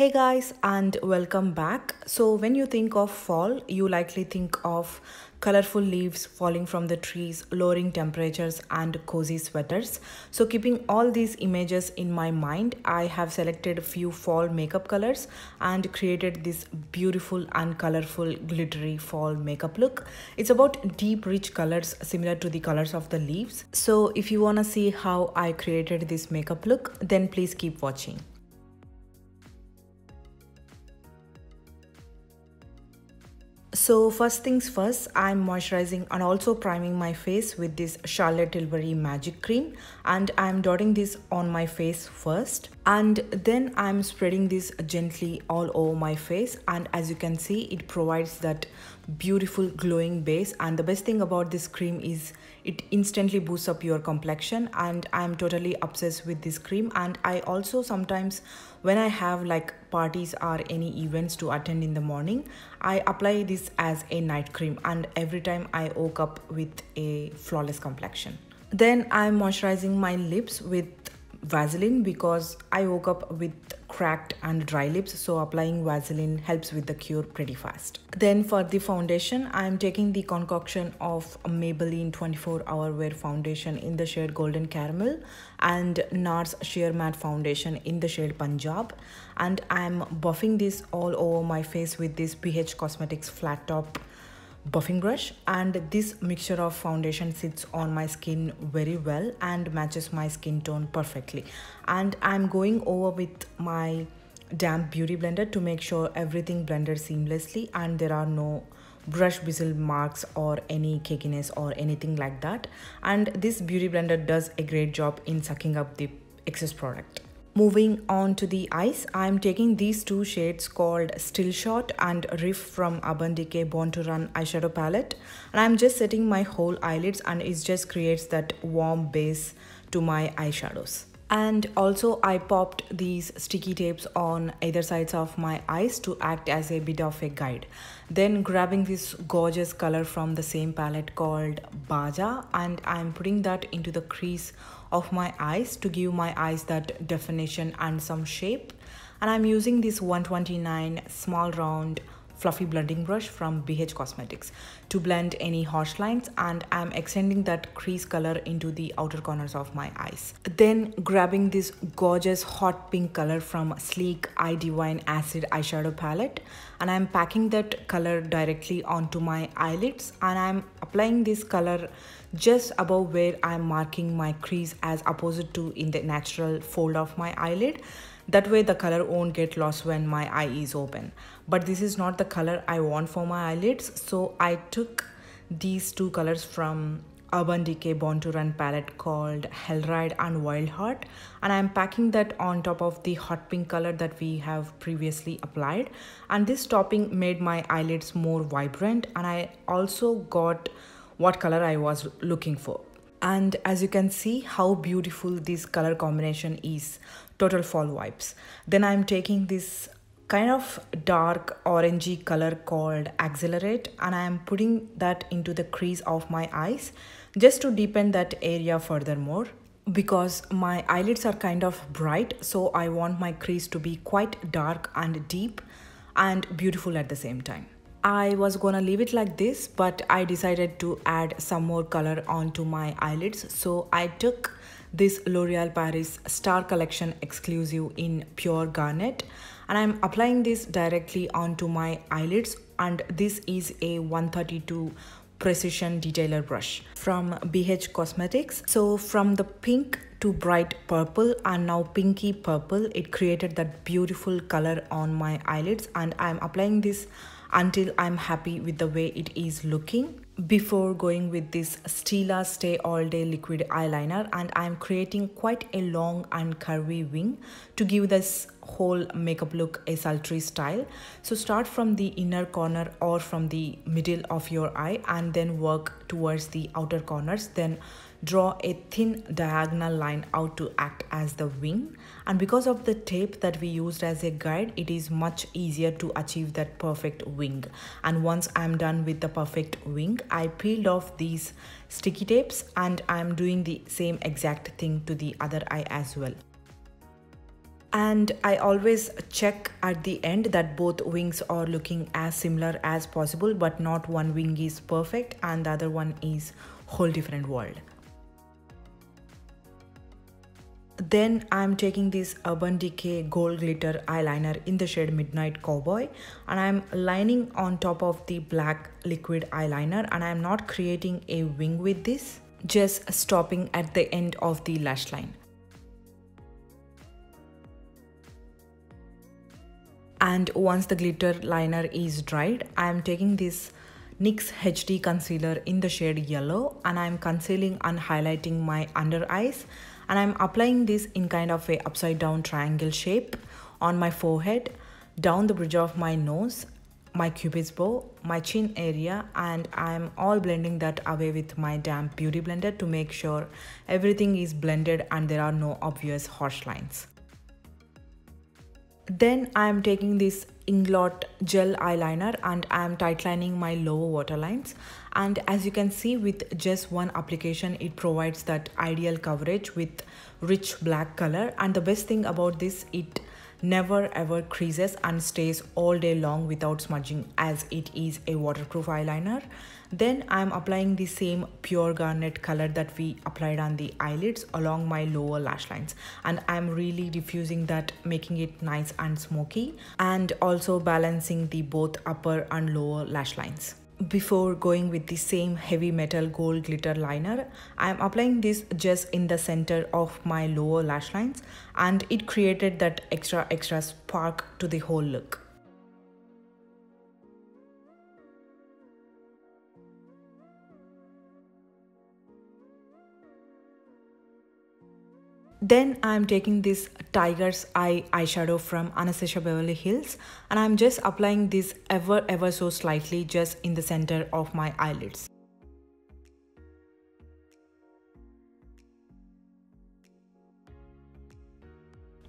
Hey guys and welcome back. So when you think of fall, you likely think of colorful leaves falling from the trees, lowering temperatures and cozy sweaters. So keeping all these images in my mind, I have selected a few fall makeup colors and created this beautiful and colorful glittery fall makeup look. It's about deep rich colors similar to the colors of the leaves. So if you want to see how I created this makeup look, then please keep watching. So first things first, I'm moisturizing and also priming my face with this Charlotte Tilbury Magic Cream and I'm dotting this on my face first and then I'm spreading this gently all over my face and as you can see it provides that beautiful glowing base and the best thing about this cream is it instantly boosts up your complexion and i'm totally obsessed with this cream and i also sometimes when i have like parties or any events to attend in the morning i apply this as a night cream and every time i woke up with a flawless complexion then i'm moisturizing my lips with vaseline because i woke up with cracked and dry lips so applying Vaseline helps with the cure pretty fast. Then for the foundation, I am taking the concoction of Maybelline 24 Hour Wear Foundation in the shade Golden Caramel and NARS Sheer Matte Foundation in the shade Punjab and I am buffing this all over my face with this BH Cosmetics flat top buffing brush and this mixture of foundation sits on my skin very well and matches my skin tone perfectly and I'm going over with my damp beauty blender to make sure everything blended seamlessly and there are no brush bristle marks or any cakiness or anything like that and this beauty blender does a great job in sucking up the excess product. Moving on to the eyes, I am taking these two shades called Still Shot and Riff from Urban Decay Born to Run eyeshadow palette and I am just setting my whole eyelids and it just creates that warm base to my eyeshadows. And also I popped these sticky tapes on either sides of my eyes to act as a bit of a guide. Then grabbing this gorgeous color from the same palette called Baja and I am putting that into the crease of my eyes to give my eyes that definition and some shape and I'm using this 129 small round fluffy blending brush from BH Cosmetics to blend any harsh lines and I'm extending that crease color into the outer corners of my eyes. Then grabbing this gorgeous hot pink color from Sleek Eye Divine Acid Eyeshadow Palette and I'm packing that color directly onto my eyelids and I'm applying this color just above where I'm marking my crease as opposite to in the natural fold of my eyelid that way the color won't get lost when my eye is open. But this is not the color I want for my eyelids. So I took these two colors from Urban Decay Born to Run palette called Hellride and Wild Heart and I'm packing that on top of the hot pink color that we have previously applied and this topping made my eyelids more vibrant and I also got what color I was looking for and as you can see how beautiful this color combination is total fall wipes then i'm taking this kind of dark orangey color called accelerate and i am putting that into the crease of my eyes just to deepen that area furthermore because my eyelids are kind of bright so i want my crease to be quite dark and deep and beautiful at the same time I was gonna leave it like this but I decided to add some more color onto my eyelids so I took this L'Oreal Paris Star Collection exclusive in Pure Garnet and I'm applying this directly onto my eyelids and this is a 132 precision detailer brush from BH Cosmetics. So from the pink to bright purple and now pinky purple, it created that beautiful color on my eyelids and I'm applying this until I'm happy with the way it is looking before going with this Stila Stay All Day Liquid Eyeliner and I'm creating quite a long and curvy wing to give this whole makeup look a sultry style so start from the inner corner or from the middle of your eye and then work towards the outer corners then draw a thin diagonal line out to act as the wing and because of the tape that we used as a guide it is much easier to achieve that perfect wing and once i'm done with the perfect wing i peeled off these sticky tapes and i'm doing the same exact thing to the other eye as well and I always check at the end that both wings are looking as similar as possible but not one wing is perfect and the other one is whole different world. Then I'm taking this Urban Decay Gold Glitter Eyeliner in the shade Midnight Cowboy and I'm lining on top of the black liquid eyeliner and I'm not creating a wing with this, just stopping at the end of the lash line. and once the glitter liner is dried i am taking this nyx hd concealer in the shade yellow and i'm concealing and highlighting my under eyes and i'm applying this in kind of a upside down triangle shape on my forehead down the bridge of my nose my cupid's bow my chin area and i'm all blending that away with my damp beauty blender to make sure everything is blended and there are no obvious harsh lines then I am taking this Inglot gel eyeliner and I am tightlining my lower waterlines. And as you can see with just one application, it provides that ideal coverage with rich black color. And the best thing about this, it never ever creases and stays all day long without smudging as it is a waterproof eyeliner. Then I'm applying the same pure garnet color that we applied on the eyelids along my lower lash lines and I'm really diffusing that making it nice and smoky and also balancing the both upper and lower lash lines before going with the same heavy metal gold glitter liner i am applying this just in the center of my lower lash lines and it created that extra extra spark to the whole look Then I'm taking this Tiger's Eye eyeshadow from Anastasia Beverly Hills and I'm just applying this ever ever so slightly just in the center of my eyelids.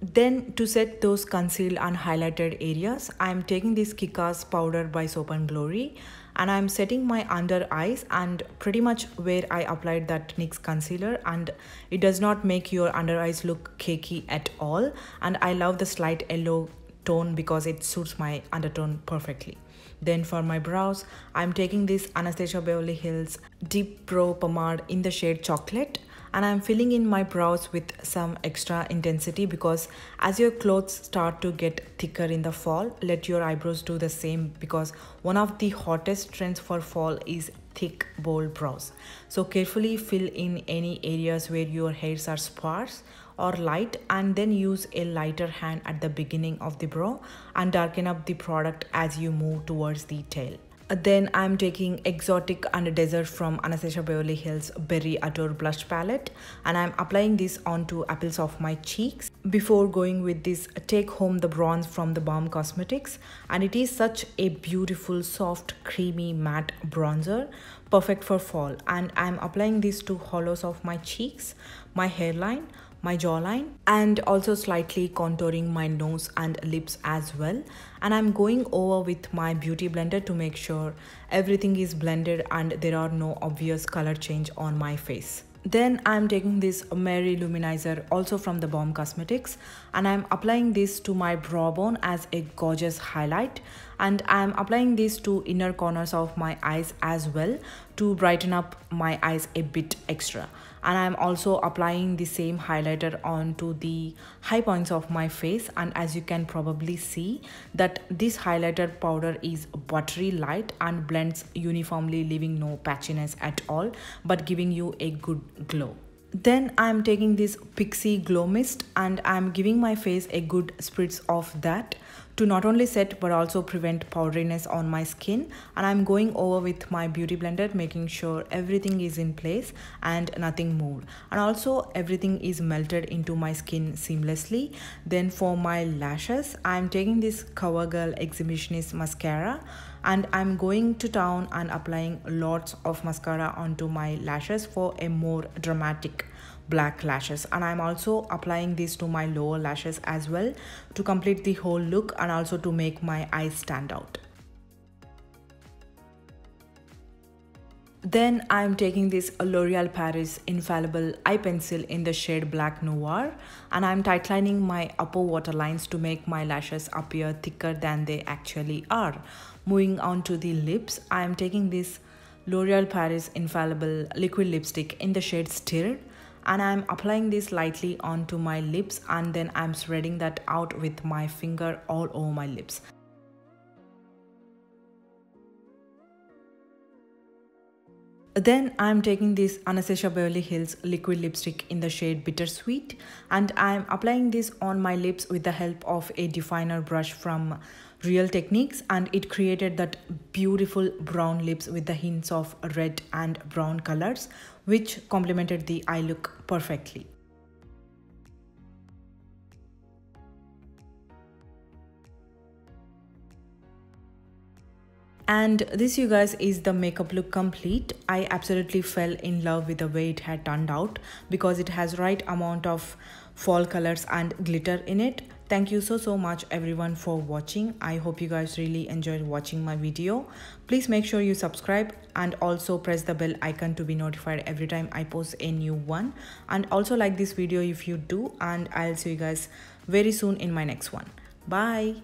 Then to set those concealed and highlighted areas, I am taking this Kika's powder by Soap and Glory and I'm setting my under eyes and pretty much where I applied that NYX concealer and it does not make your under eyes look cakey at all and I love the slight yellow tone because it suits my undertone perfectly. Then for my brows, I'm taking this Anastasia Beverly Hills Deep Brow Pomade in the shade Chocolate and I'm filling in my brows with some extra intensity because as your clothes start to get thicker in the fall, let your eyebrows do the same because one of the hottest trends for fall is thick bold brows. So carefully fill in any areas where your hairs are sparse or light and then use a lighter hand at the beginning of the brow and darken up the product as you move towards the tail. Uh, then I'm taking Exotic and Desert from Anastasia Beverly Hills Berry Adore Blush Palette and I'm applying this onto apples of my cheeks before going with this Take Home the Bronze from the Balm Cosmetics and it is such a beautiful soft creamy matte bronzer perfect for fall and I'm applying this to hollows of my cheeks, my hairline my jawline and also slightly contouring my nose and lips as well and I'm going over with my beauty blender to make sure everything is blended and there are no obvious color change on my face. Then I'm taking this Mary Luminizer also from the Bomb Cosmetics and I'm applying this to my brow bone as a gorgeous highlight and I'm applying these two inner corners of my eyes as well to brighten up my eyes a bit extra and I'm also applying the same highlighter onto the high points of my face and as you can probably see that this highlighter powder is buttery light and blends uniformly leaving no patchiness at all but giving you a good glow. Then I'm taking this Pixie Glow Mist and I'm giving my face a good spritz of that to not only set but also prevent powderiness on my skin and I'm going over with my beauty blender making sure everything is in place and nothing moved and also everything is melted into my skin seamlessly then for my lashes I'm taking this CoverGirl Exhibitionist mascara and I'm going to town and applying lots of mascara onto my lashes for a more dramatic black lashes and I'm also applying these to my lower lashes as well to complete the whole look and also to make my eyes stand out. Then I'm taking this L'Oreal Paris Infallible Eye Pencil in the shade Black Noir and I'm tightlining my upper waterlines to make my lashes appear thicker than they actually are. Moving on to the lips, I'm taking this L'Oreal Paris Infallible Liquid Lipstick in the shade Stirred and I'm applying this lightly onto my lips and then I'm spreading that out with my finger all over my lips. Then I'm taking this Anastasia Beverly Hills liquid lipstick in the shade Bittersweet and I'm applying this on my lips with the help of a definer brush from real techniques and it created that beautiful brown lips with the hints of red and brown colors which complemented the eye look perfectly. And this you guys is the makeup look complete. I absolutely fell in love with the way it had turned out because it has right amount of fall colors and glitter in it thank you so so much everyone for watching i hope you guys really enjoyed watching my video please make sure you subscribe and also press the bell icon to be notified every time i post a new one and also like this video if you do and i'll see you guys very soon in my next one bye